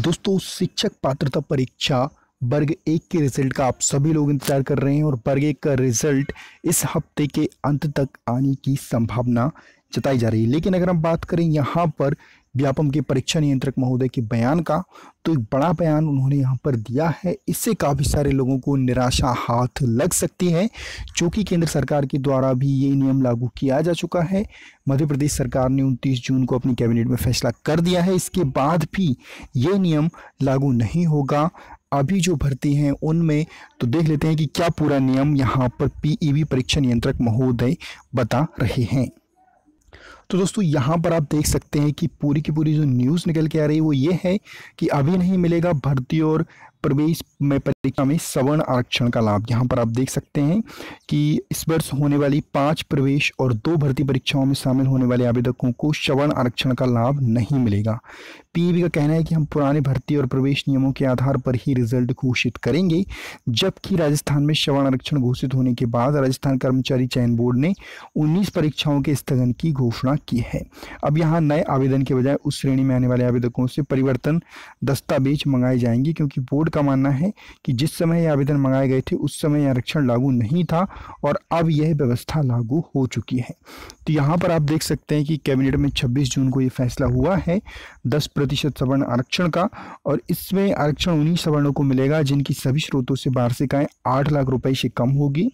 दोस्तों शिक्षक पात्रता परीक्षा वर्ग एक के रिजल्ट का आप सभी लोग इंतजार कर रहे हैं और वर्ग एक का रिजल्ट इस हफ्ते के अंत तक आने की संभावना जताई जा रही है लेकिन अगर हम बात करें यहाँ पर व्यापम के परीक्षा नियंत्रक महोदय के बयान का तो एक बड़ा बयान उन्होंने यहाँ पर दिया है इससे काफ़ी सारे लोगों को निराशा हाथ लग सकती है जो कि केंद्र सरकार के द्वारा भी ये नियम लागू किया जा चुका है मध्य प्रदेश सरकार ने उनतीस जून को अपनी कैबिनेट में फैसला कर दिया है इसके बाद भी ये नियम लागू नहीं होगा अभी जो भर्ती हैं उनमें तो देख लेते हैं कि क्या पूरा नियम यहाँ पर पी परीक्षा नियंत्रक महोदय बता रहे हैं तो दोस्तों यहाँ पर आप देख सकते हैं कि पूरी की पूरी जो न्यूज़ निकल के आ रही है वो ये है कि अभी नहीं मिलेगा भर्ती और प्रवेश में परीक्षा में सवर्ण आरक्षण का लाभ यहाँ पर आप देख सकते हैं कि इस वर्ष होने वाली पांच प्रवेश और दो भर्ती परीक्षाओं में शामिल होने वाले आवेदकों को सवर्ण आरक्षण का लाभ नहीं मिलेगा पीबी का कहना है कि हम पुराने भर्ती और प्रवेश नियमों के आधार पर ही रिजल्ट घोषित करेंगे जबकि राजस्थान में सवर्ण आरक्षण घोषित होने के बाद राजस्थान कर्मचारी चयन बोर्ड ने उन्नीस परीक्षाओं के स्थगन की घोषणा की है अब यहाँ नए आवेदन के बजाय उस श्रेणी में आने वाले आवेदकों से परिवर्तन दस्तावेज मंगाए जाएंगे क्योंकि बोर्ड का मानना है कि जिस समय यह आवेदन मंगाए गए थे उस समय यह आरक्षण लागू नहीं था और अब यह व्यवस्था लागू हो चुकी है तो यहाँ पर आप देख सकते हैं कि कैबिनेट में 26 जून को ये फैसला हुआ है 10 प्रतिशत सवर्ण आरक्षण का और इसमें आरक्षण उन्हीं सवर्णों को मिलेगा जिनकी सभी स्रोतों से वार्षिकाएँ आठ लाख रुपये से कम होगी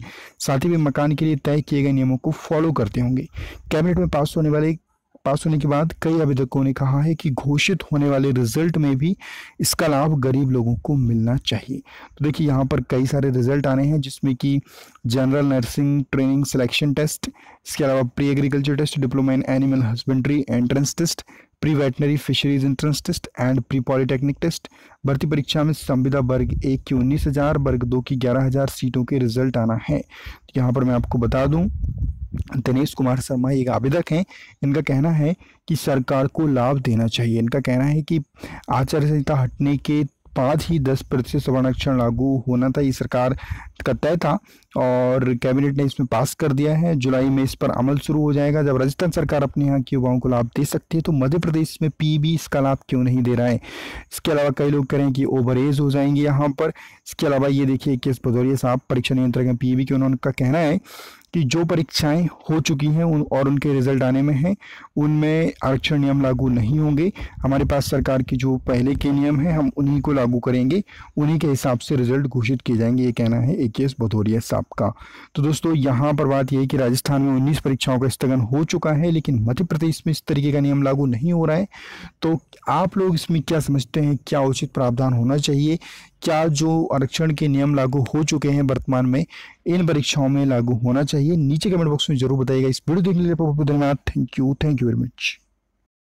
साथ ही वे मकान के लिए तय किए गए नियमों को फॉलो करते होंगे कैबिनेट में पास होने वाले पास होने के बाद कई आवेदकों ने कहा है कि घोषित होने वाले रिजल्ट में भी इसका लाभ गरीब लोगों को मिलना चाहिए तो देखिए यहाँ पर कई सारे रिजल्ट आने हैं जिसमें कि general nursing training selection test इसके अलावा pre agriculture test diploma in animal husbandry entrance test pre veterinary fisheries entrance test and pre polytechnic test भर्ती परीक्षा में संविदा वर्ग एक की उन्नीस हज़ार वर्ग दो की ग्यारह हज़ार सीटों के रिजल्ट आना है यहाँ पर मैं आपको बता दूँ दिनेश कुमार शर्मा एक आवेदक हैं इनका कहना है कि सरकार को लाभ देना चाहिए इनका कहना है कि आचार संहिता हटने के बाद ही दस प्रतिशत संरक्षण लागू होना था ये सरकार का तय था और कैबिनेट ने इसमें पास कर दिया है जुलाई में इस पर अमल शुरू हो जाएगा जब राजस्थान सरकार अपने यहाँ के युवाओं को लाभ दे सकती है तो मध्य प्रदेश में पी बी इसका लाभ क्यों नहीं दे रहा है इसके अलावा कई लोग कह रहे हैं कि ओवर एज हो जाएंगे यहाँ पर इसके अलावा ये देखिए कि इस भदौरिया साहब परीक्षा नियंत्रक हैं पी बी के उन्होंने का कहना है कि जो परीक्षाएं हो चुकी हैं और उनके रिजल्ट आने में हैं उनमें आरक्षण नियम लागू नहीं होंगे हमारे पास सरकार के जो पहले के नियम हैं हम उन्हीं को लागू करेंगे उन्हीं के हिसाब से रिजल्ट घोषित किए जाएंगे ये कहना है ए के एस भदौरिया साहब का तो दोस्तों यहाँ पर बात यह कि राजस्थान में उन्नीस परीक्षाओं का स्थगन हो चुका है लेकिन मध्य प्रदेश में इस तरीके का नियम लागू नहीं हो रहा है तो आप लोग इसमें क्या समझते हैं क्या उचित प्रावधान होना चाहिए क्या जो आरक्षण के नियम लागू हो चुके हैं वर्तमान में इन परीक्षाओं में लागू होना चाहिए नीचे कमेंट बॉक्स में जरूर बताइएगा इस वीडियो देखने के लिए बहुत बहुत धन्यवाद thank you thank you very much